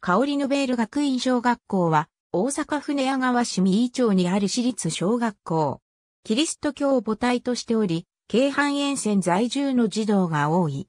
カオリヌベール学院小学校は、大阪府寝屋川市三井町にある私立小学校。キリスト教を母体としており、京阪沿線在住の児童が多い。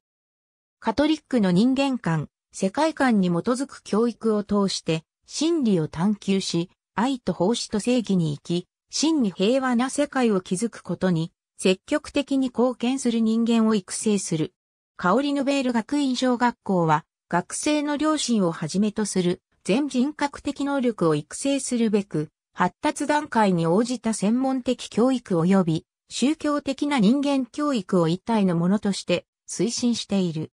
カトリックの人間観、世界観に基づく教育を通して、真理を探求し、愛と奉仕と正義に生き、真に平和な世界を築くことに、積極的に貢献する人間を育成する。カオリヌベール学院小学校は、学生の両親をはじめとする全人格的能力を育成するべく、発達段階に応じた専門的教育及び宗教的な人間教育を一体のものとして推進している。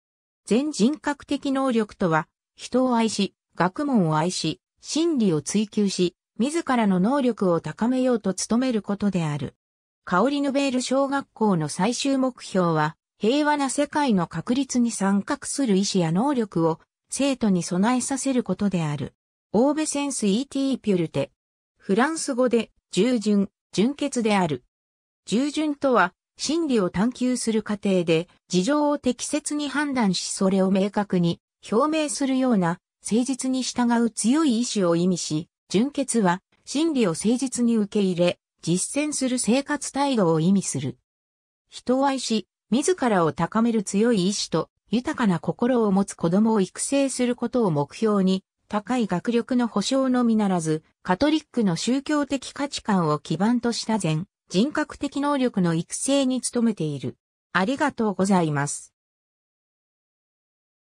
全人格的能力とは、人を愛し、学問を愛し、真理を追求し、自らの能力を高めようと努めることである。カオリヌベール小学校の最終目標は、平和な世界の確立に参画する意志や能力を生徒に備えさせることである。オーベセンス・イティピュルテ。フランス語で、従順、純潔である。従順とは、真理を探求する過程で、事情を適切に判断し、それを明確に表明するような、誠実に従う強い意志を意味し、純潔は、真理を誠実に受け入れ、実践する生活態度を意味する。人を愛し、自らを高める強い意志と豊かな心を持つ子供を育成することを目標に、高い学力の保障のみならず、カトリックの宗教的価値観を基盤とした全人格的能力の育成に努めている。ありがとうございます。